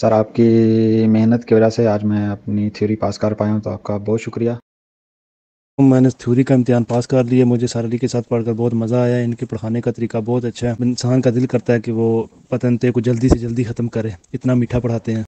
sir आपकी मेहनत की वजह से आज मैं अपनी थ्योरी पास कर पाया हूँ तो आपका बहुत शुक्रिया मैंने थ्योरी का इम्तिहान पास कर लिया मुझे सारे के साथ पढ़कर बहुत मज़ा आया इनके पढ़ाने का तरीका बहुत अच्छा है इंसान का दिल करता है कि वो पतनते को जल्दी से जल्दी ख़त्म करे इतना मीठा पढ़ाते हैं